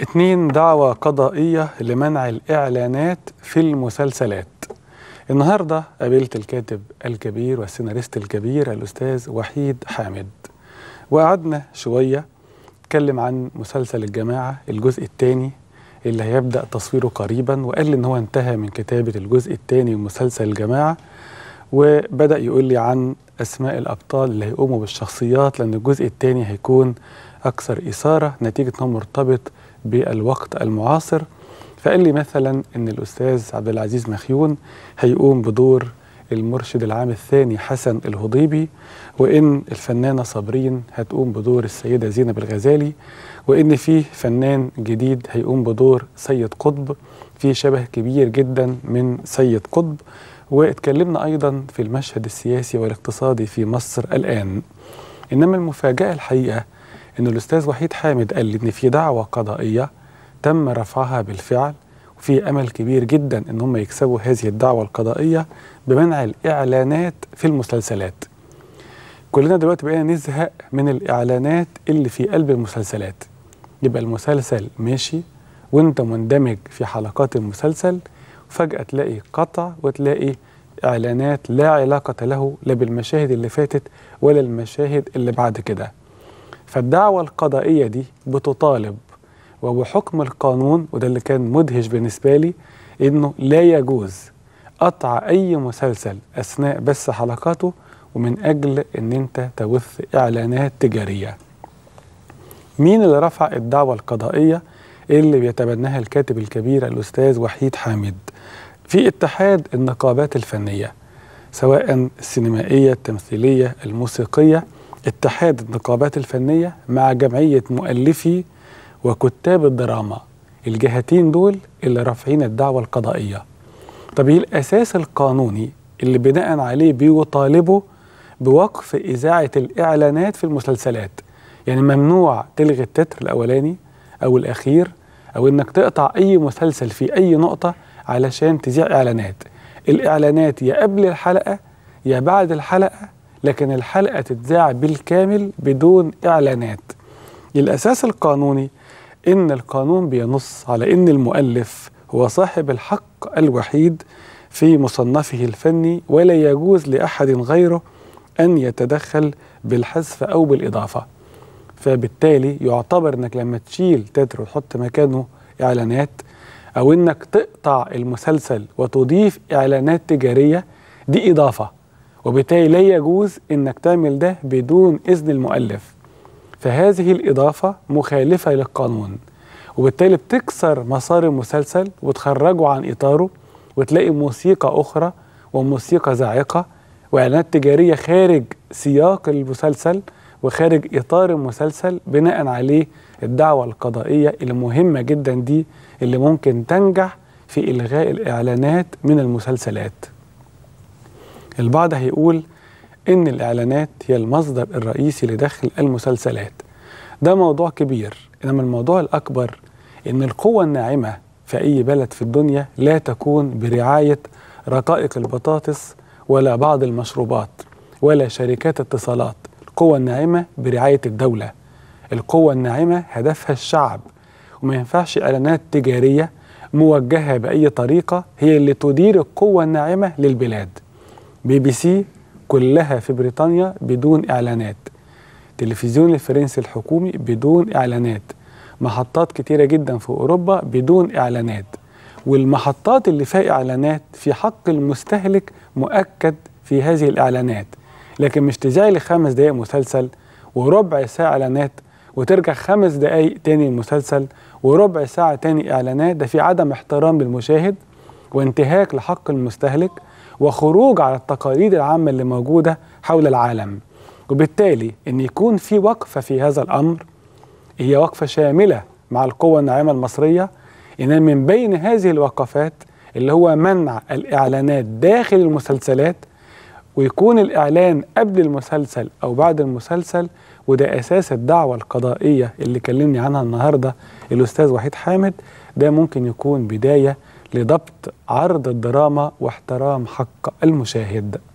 اتنين دعوة قضائية لمنع الإعلانات في المسلسلات النهاردة قابلت الكاتب الكبير والسيناريست الكبير الأستاذ وحيد حامد وقعدنا شوية اتكلم عن مسلسل الجماعة الجزء الثاني اللي هيبدأ تصويره قريبا وقال لي إن هو انتهى من كتابة الجزء الثاني من مسلسل الجماعة وبدأ يقول لي عن أسماء الأبطال اللي هيقوموا بالشخصيات لأن الجزء الثاني هيكون أكثر إثارة نتيجة إنه مرتبط بالوقت المعاصر فقال لي مثلا ان الاستاذ عبد العزيز مخيون هيقوم بدور المرشد العام الثاني حسن الهضيبي وان الفنانه صابرين هتقوم بدور السيده زينب الغزالي وان في فنان جديد هيقوم بدور سيد قطب في شبه كبير جدا من سيد قطب واتكلمنا ايضا في المشهد السياسي والاقتصادي في مصر الان انما المفاجاه الحقيقه أن الأستاذ وحيد حامد قال أن في دعوة قضائية تم رفعها بالفعل وفي أمل كبير جدا أن هم يكسبوا هذه الدعوة القضائية بمنع الإعلانات في المسلسلات كلنا دلوقتي بقينا نزهق من الإعلانات اللي في قلب المسلسلات يبقى المسلسل ماشي وانت مندمج في حلقات المسلسل فجأة تلاقي قطع وتلاقي إعلانات لا علاقة له لا بالمشاهد اللي فاتت ولا المشاهد اللي بعد كده فالدعوة القضائية دي بتطالب وبحكم القانون وده اللي كان مدهش بالنسبة لي إنه لا يجوز قطع أي مسلسل أثناء بث حلقاته ومن أجل إن أنت تبث إعلانات تجارية مين اللي رفع الدعوة القضائية اللي بيتبناها الكاتب الكبير الأستاذ وحيد حامد في اتحاد النقابات الفنية سواء السينمائية التمثيلية الموسيقية اتحاد النقابات الفنية مع جمعية مؤلفي وكتاب الدراما الجهتين دول اللي رافعين الدعوة القضائية طب ايه الأساس القانوني اللي بناء عليه بيطالبوا بوقف إذاعة الإعلانات في المسلسلات يعني ممنوع تلغي التتر الأولاني أو الأخير أو إنك تقطع أي مسلسل في أي نقطة علشان تذيع إعلانات الإعلانات يا قبل الحلقة يا بعد الحلقة لكن الحلقة تتذاع بالكامل بدون إعلانات الأساس القانوني إن القانون بينص على إن المؤلف هو صاحب الحق الوحيد في مصنفه الفني ولا يجوز لأحد غيره أن يتدخل بالحذف أو بالإضافة فبالتالي يعتبر إنك لما تشيل تتر وتحط مكانه إعلانات أو إنك تقطع المسلسل وتضيف إعلانات تجارية دي إضافة وبالتالي لا يجوز انك تعمل ده بدون اذن المؤلف فهذه الاضافه مخالفه للقانون وبالتالي بتكسر مسار المسلسل وتخرجه عن اطاره وتلاقي موسيقى اخرى وموسيقى زاعقه واعلانات تجاريه خارج سياق المسلسل وخارج اطار المسلسل بناء عليه الدعوه القضائيه المهمه جدا دي اللي ممكن تنجح في الغاء الاعلانات من المسلسلات البعض هيقول إن الإعلانات هي المصدر الرئيسي لدخل المسلسلات ده موضوع كبير إنما الموضوع الأكبر إن القوة الناعمة في أي بلد في الدنيا لا تكون برعاية رقائق البطاطس ولا بعض المشروبات ولا شركات اتصالات القوة الناعمة برعاية الدولة القوة الناعمة هدفها الشعب وما ينفعش إعلانات تجارية موجهة بأي طريقة هي اللي تدير القوة الناعمة للبلاد بي بي سي كلها في بريطانيا بدون إعلانات تلفزيون الفرنسي الحكومي بدون إعلانات محطات كتيرة جدا في أوروبا بدون إعلانات والمحطات اللي فيها إعلانات في حق المستهلك مؤكد في هذه الإعلانات لكن مش تزعي لي خمس دقايق مسلسل وربع ساعة إعلانات وترجع خمس دقايق تاني المسلسل وربع ساعة تاني إعلانات ده في عدم احترام للمشاهد وانتهاك لحق المستهلك وخروج على التقاليد العامة اللي موجودة حول العالم وبالتالي أن يكون في وقفة في هذا الأمر هي وقفة شاملة مع القوى الناعمة المصرية إن من بين هذه الوقفات اللي هو منع الإعلانات داخل المسلسلات ويكون الإعلان قبل المسلسل أو بعد المسلسل وده أساس الدعوة القضائية اللي كلمني عنها النهاردة الأستاذ وحيد حامد ده ممكن يكون بداية لضبط عرض الدراما واحترام حق المشاهد